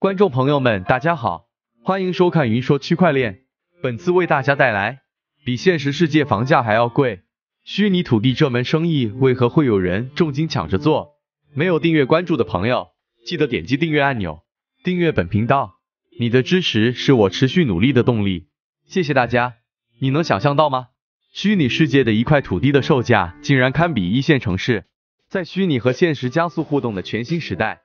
观众朋友们，大家好，欢迎收看云说区块链。本次为大家带来，比现实世界房价还要贵，虚拟土地这门生意为何会有人重金抢着做？没有订阅关注的朋友，记得点击订阅按钮，订阅本频道，你的支持是我持续努力的动力，谢谢大家。你能想象到吗？虚拟世界的一块土地的售价竟然堪比一线城市，在虚拟和现实加速互动的全新时代。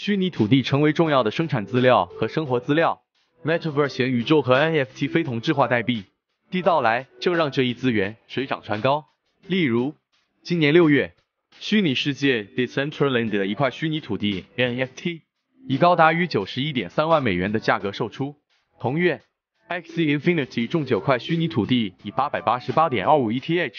虚拟土地成为重要的生产资料和生活资料，Metaverse 虚宇宙和 NFT 非同质化代币的到来，正让这一资源水涨船高。例如，今年六月，虚拟世界 Decentraland 的一块虚拟土地 NFT 以高达于九十一点三万美元的价格售出。同月 x i e Infinity 中九块虚拟土地以八百八十八点二五 ETH，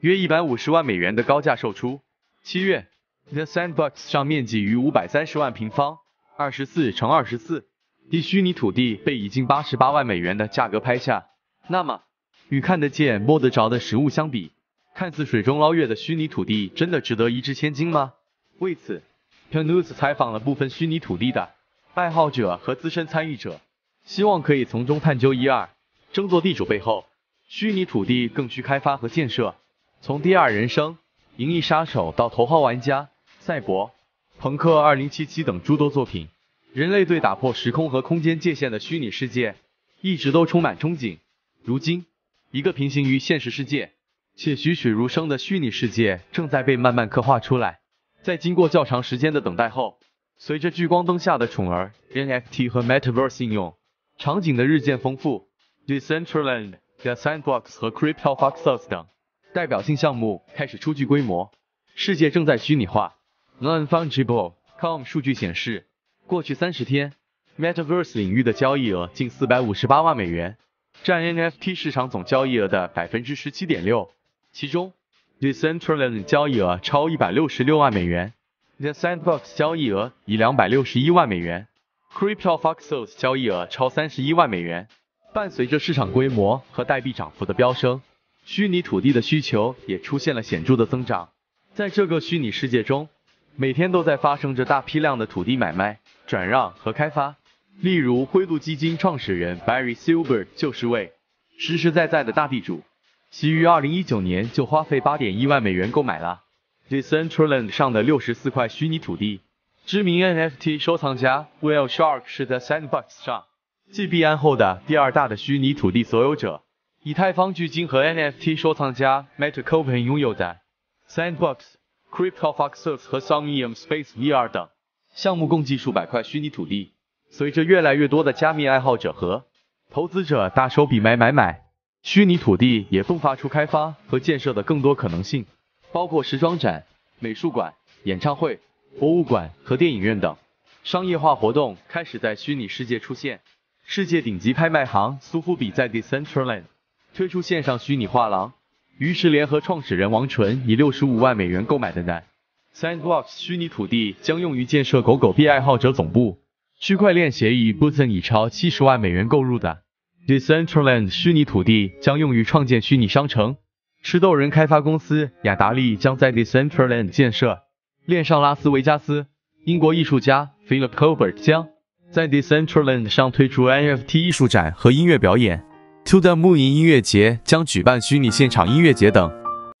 约一百五十万美元的高价售出。七月。The Sandbox 上面积逾五百三十万平方，二十四乘二十四的虚拟土地被以近八十八万美元的价格拍下。那么，与看得见摸得着的实物相比，看似水中捞月的虚拟土地，真的值得一掷千金吗？为此 p a n u s 采访了部分虚拟土地的爱好者和资深参与者，希望可以从中探究一二，争做地主背后，虚拟土地更需开发和建设。从第二人生、银翼杀手到头号玩家。赛博朋克二零七七等诸多作品，人类对打破时空和空间界限的虚拟世界一直都充满憧憬。如今，一个平行于现实世界且栩栩如生的虚拟世界正在被慢慢刻画出来。在经过较长时间的等待后，随着聚光灯下的宠儿 NFT 和 Metaverse 应用场景的日渐丰富，Decentraland、The Sandbox 和 Crypto Foxos 等代表性项目开始初具规模。世界正在虚拟化。Nonfungible.com 数据显示，过去三十天，Metaverse 领域的交易额近四百五十八万美元，占 NFT 市场总交易额的百分之十七点六。其中，Decentraland 交易额超一百六十六万美元，The Sandbox 交易额以两百六十一万美元 c r y p t o f o x o s 交易额超三十一万美元。伴随着市场规模和代币涨幅的飙升，虚拟土地的需求也出现了显著的增长。在这个虚拟世界中，每天都在发生着大批量的土地买卖、转让和开发。例如，灰度基金创始人 Barry Silver 就是位实实在在的大地主，其于2019年就花费8.1万美元购买了 Decentraland 上的64块虚拟土地。知名 NFT 收藏家 Will Shark 是在 Sandbox 上继币安后的第二大的虚拟土地所有者，以太坊距今和 NFT 收藏家 Matt Coppen 拥有的 Sandbox。Crypto f o x e s 和 Somium Space VR 等项目共计数百块虚拟土地，随着越来越多的加密爱好者和投资者大手笔买买买，虚拟土地也迸发出开发和建设的更多可能性，包括时装展、美术馆、演唱会、博物馆和电影院等商业化活动开始在虚拟世界出现。世界顶级拍卖行苏富比在 Decentraland 推出线上虚拟画廊。于是，联合创始人王纯以六十五万美元购买的 Sandbox 虚拟土地将用于建设狗狗币爱好者总部。区块链协议 b o o t e n 以超七十万美元购入的 Decentraland 虚拟土地将用于创建虚拟商城。吃豆人开发公司雅达利将在 Decentraland 建设链上拉斯维加斯。英国艺术家 Philip Colbert 将在 Decentraland 上推出 NFT 艺术展和音乐表演。To Moon 音乐节将举办虚拟现场音乐节等。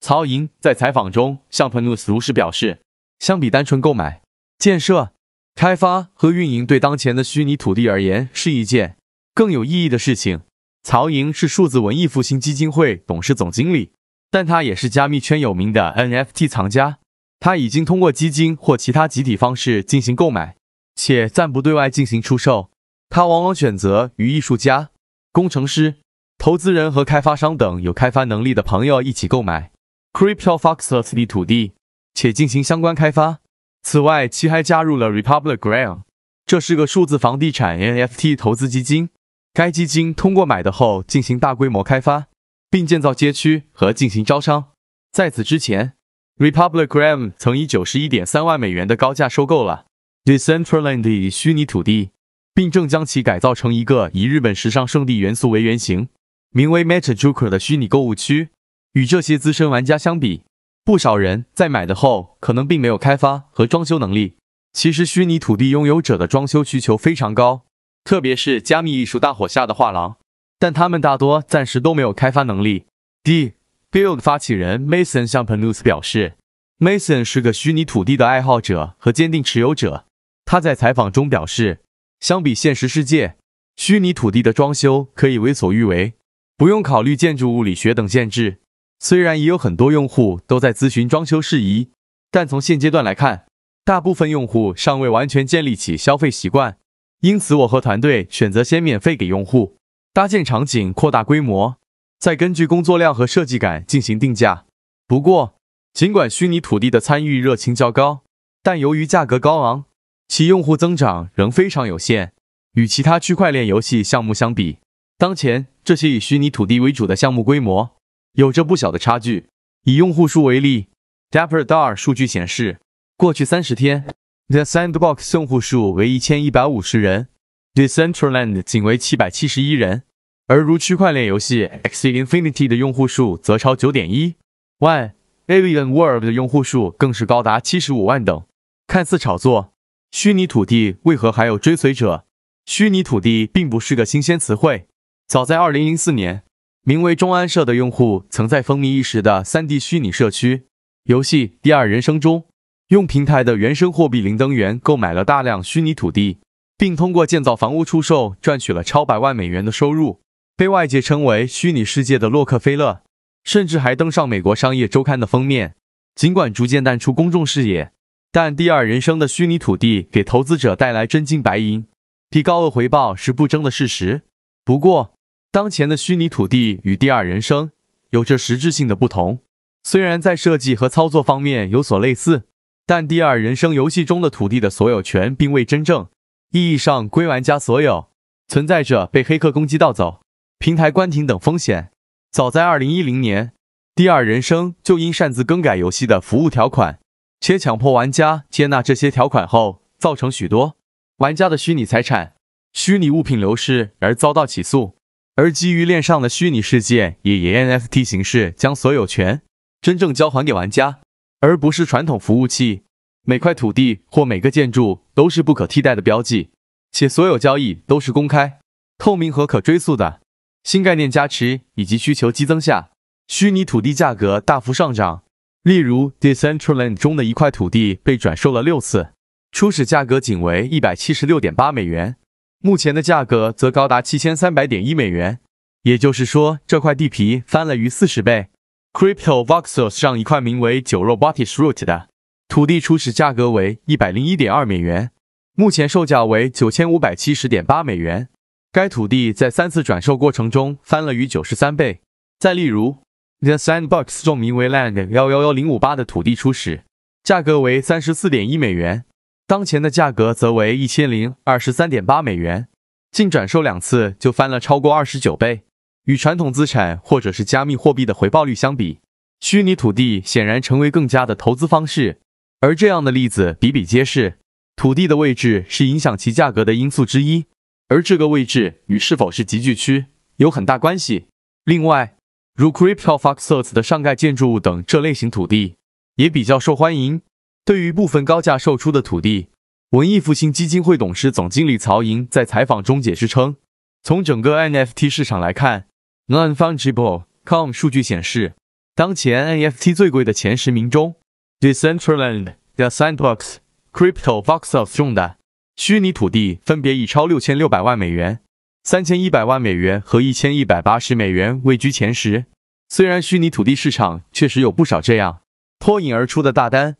曹莹在采访中向彭诺斯如实表示，相比单纯购买、建设、开发和运营，对当前的虚拟土地而言是一件更有意义的事情。曹莹是数字文艺复兴基金会董事总经理，但他也是加密圈有名的 NFT 藏家。他已经通过基金或其他集体方式进行购买，且暂不对外进行出售。他往往选择与艺术家、工程师。投资人和开发商等有开发能力的朋友一起购买 Crypto Foxes 的土地，且进行相关开发。此外，其还加入了 Republic Gram，这是个数字房地产 NFT 投资基金。该基金通过买的后进行大规模开发，并建造街区和进行招商。在此之前，Republic Gram 曾以九十一点三万美元的高价收购了 Decentraland 虚拟土地，并正将其改造成一个以日本时尚圣地元素为原型。名为 MetaJoker 的虚拟购物区，与这些资深玩家相比，不少人在买的后可能并没有开发和装修能力。其实，虚拟土地拥有者的装修需求非常高，特别是加密艺术大火下的画廊，但他们大多暂时都没有开发能力。D Build 发起人 Mason 向 n u s 表示，Mason 是个虚拟土地的爱好者和坚定持有者。他在采访中表示，相比现实世界，虚拟土地的装修可以为所欲为。不用考虑建筑物理学等限制。虽然也有很多用户都在咨询装修事宜，但从现阶段来看，大部分用户尚未完全建立起消费习惯。因此，我和团队选择先免费给用户搭建场景，扩大规模，再根据工作量和设计感进行定价。不过，尽管虚拟土地的参与热情较高，但由于价格高昂，其用户增长仍非常有限。与其他区块链游戏项目相比，当前这些以虚拟土地为主的项目规模有着不小的差距。以用户数为例，Dapper d a r 数据显示，过去三十天，The Sandbox 用户数为一千一百五十人，Decentraland 仅为七百七十一人，而如区块链游戏 x i Infinity 的用户数则超九点一万 l i e n World 的用户数更是高达七十五万等。看似炒作，虚拟土地为何还有追随者？虚拟土地并不是个新鲜词汇。早在二零零四年，名为中安社的用户曾在风靡一时的三 D 虚拟社区游戏《第二人生》中，用平台的原生货币零登元购买了大量虚拟土地，并通过建造房屋出售，赚取了超百万美元的收入，被外界称为“虚拟世界的洛克菲勒”，甚至还登上美国商业周刊的封面。尽管逐渐淡出公众视野，但《第二人生》的虚拟土地给投资者带来真金白银、提高额回报是不争的事实。不过，当前的虚拟土地与第二人生有着实质性的不同，虽然在设计和操作方面有所类似，但第二人生游戏中的土地的所有权并未真正意义上归玩家所有，存在着被黑客攻击、盗走、平台关停等风险。早在二零一零年，第二人生就因擅自更改游戏的服务条款，且强迫玩家接纳这些条款后，造成许多玩家的虚拟财产、虚拟物品流失而遭到起诉。而基于链上的虚拟世界，以 NFT 形式将所有权真正交还给玩家，而不是传统服务器。每块土地或每个建筑都是不可替代的标记，且所有交易都是公开、透明和可追溯的。新概念加持以及需求激增下，虚拟土地价格大幅上涨。例如，Decentraland 中的一块土地被转售了六次，初始价格仅为一百七十六点八美元。目前的价格则高达七千三百点一美元，也就是说这块地皮翻了逾四十倍。Crypto Voxels 上一块名为九肉 b o 蒂 shroot 的土地初始价格为一百零一点二美元，目前售价为九千五百七十点八美元，该土地在三次转售过程中翻了逾九十三倍。再例如，The Sandbox 中名为 Land 幺幺幺零五八的土地初始价格为三十四点一美元。当前的价格则为一千零二十三点八美元，净转售两次就翻了超过二十九倍。与传统资产或者是加密货币的回报率相比，虚拟土地显然成为更加的投资方式。而这样的例子比比皆是。土地的位置是影响其价格的因素之一，而这个位置与是否是集聚区有很大关系。另外，如 Crypto Foxes 的上盖建筑物等这类型土地也比较受欢迎。对于部分高价售出的土地，文艺复兴基金会董事总经理曹莹在采访中解释称：“从整个 NFT 市场来看，NonFungible.com 数据显示，当前 NFT 最贵的前十名中，Decentraland、The Sandbox、Crypto Voxels 中的虚拟土地分别以超六千六百万美元、三千一百万美元和一千一百八十美元位居前十。虽然虚拟土地市场确实有不少这样脱颖而出的大单。”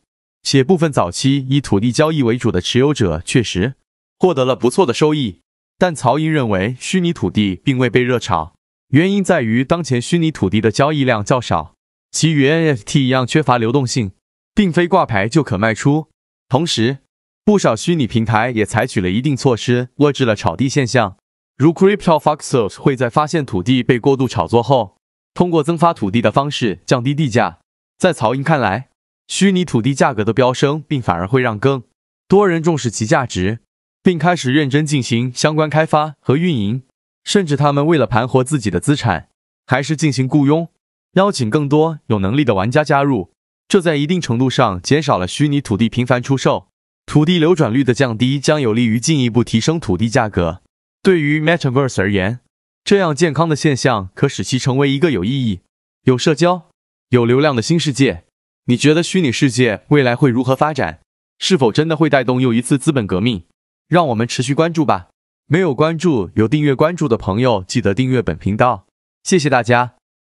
且部分早期以土地交易为主的持有者确实获得了不错的收益，但曹英认为虚拟土地并未被热炒，原因在于当前虚拟土地的交易量较少，其与 NFT 一样缺乏流动性，并非挂牌就可卖出。同时，不少虚拟平台也采取了一定措施遏制了炒地现象，如 c r y p t o f o x e s 会在发现土地被过度炒作后，通过增发土地的方式降低地价。在曹英看来。虚拟土地价格的飙升，并反而会让更多人重视其价值，并开始认真进行相关开发和运营，甚至他们为了盘活自己的资产，还是进行雇佣，邀请更多有能力的玩家加入。这在一定程度上减少了虚拟土地频繁出售，土地流转率的降低将有利于进一步提升土地价格。对于 Metaverse 而言，这样健康的现象可使其成为一个有意义、有社交、有流量的新世界。你觉得虚拟世界未来会如何发展？是否真的会带动又一次资本革命？让我们持续关注吧。没有关注有订阅关注的朋友，记得订阅本频道。谢谢大家。